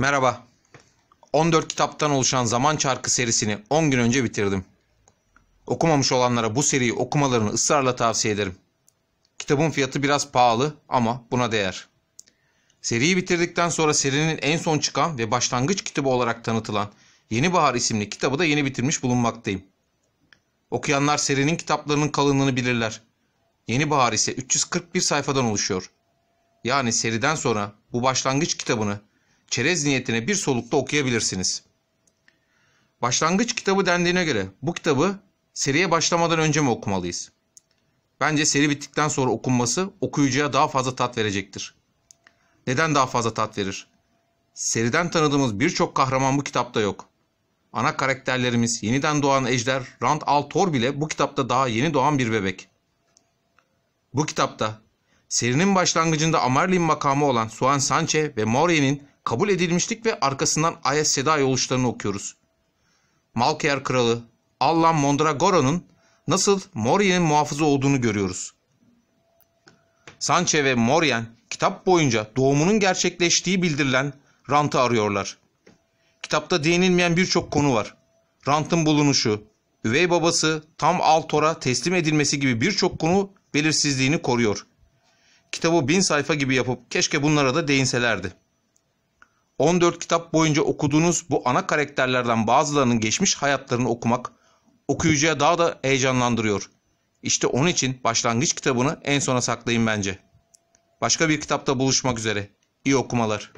Merhaba. 14 kitaptan oluşan Zaman Çarkı serisini 10 gün önce bitirdim. Okumamış olanlara bu seriyi okumalarını ısrarla tavsiye ederim. Kitabın fiyatı biraz pahalı ama buna değer. Seriyi bitirdikten sonra serinin en son çıkan ve başlangıç kitabı olarak tanıtılan Yeni Bahar isimli kitabı da yeni bitirmiş bulunmaktayım. Okuyanlar serinin kitaplarının kalınlığını bilirler. Yeni Bahar ise 341 sayfadan oluşuyor. Yani seriden sonra bu başlangıç kitabını çerez niyetine bir solukta okuyabilirsiniz. Başlangıç kitabı dendiğine göre bu kitabı seriye başlamadan önce mi okumalıyız? Bence seri bittikten sonra okunması okuyucuya daha fazla tat verecektir. Neden daha fazla tat verir? Seriden tanıdığımız birçok kahraman bu kitapta yok. Ana karakterlerimiz yeniden doğan Ejder Rand Altor bile bu kitapta daha yeni doğan bir bebek. Bu kitapta serinin başlangıcında Amarlin makamı olan Suan Sanche ve Moria'nın kabul edilmiştik ve arkasından Ayas Seda yoluşlarını okuyoruz. Malkier kralı Allan Mondragoran'ın nasıl Morien'in muhafızı olduğunu görüyoruz. Sanche ve Morien kitap boyunca doğumunun gerçekleştiği bildirilen Rant'ı arıyorlar. Kitapta değinilmeyen birçok konu var. Rant'ın bulunuşu, üvey babası Tam Altor'a teslim edilmesi gibi birçok konu belirsizliğini koruyor. Kitabı bin sayfa gibi yapıp keşke bunlara da değinselerdi.'' 14 kitap boyunca okuduğunuz bu ana karakterlerden bazılarının geçmiş hayatlarını okumak okuyucuya daha da heyecanlandırıyor. İşte onun için başlangıç kitabını en sona saklayın bence. Başka bir kitapta buluşmak üzere. İyi okumalar.